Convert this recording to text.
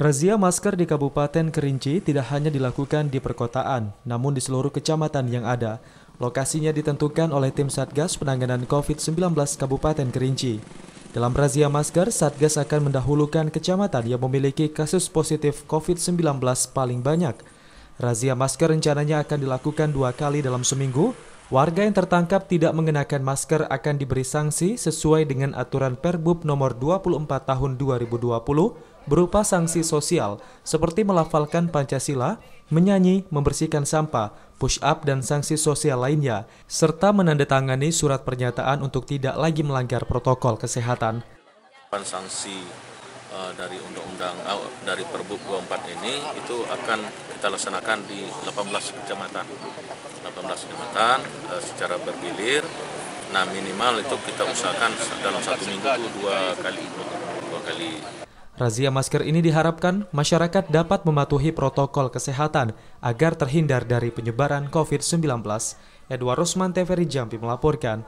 Razia masker di Kabupaten Kerinci tidak hanya dilakukan di perkotaan, namun di seluruh kecamatan yang ada. Lokasinya ditentukan oleh tim Satgas Penanganan COVID-19 Kabupaten Kerinci. Dalam razia masker, Satgas akan mendahulukan kecamatan yang memiliki kasus positif COVID-19 paling banyak. Razia masker rencananya akan dilakukan dua kali dalam seminggu. Warga yang tertangkap tidak mengenakan masker akan diberi sanksi sesuai dengan aturan Perbub nomor 24 tahun 2020 berupa sanksi sosial seperti melafalkan Pancasila, menyanyi, membersihkan sampah, push up dan sanksi sosial lainnya, serta menandatangani surat pernyataan untuk tidak lagi melanggar protokol kesehatan. Sanksi uh, dari undang-undang uh, dari perbu 24 ini itu akan kita laksanakan di 18 kecamatan. 18 kecamatan uh, secara bergilir. Nah, minimal itu kita usahakan dalam satu minggu itu dua kali dua kali Razia masker ini diharapkan masyarakat dapat mematuhi protokol kesehatan agar terhindar dari penyebaran COVID-19. Edward Rosman TVRI Jambi melaporkan.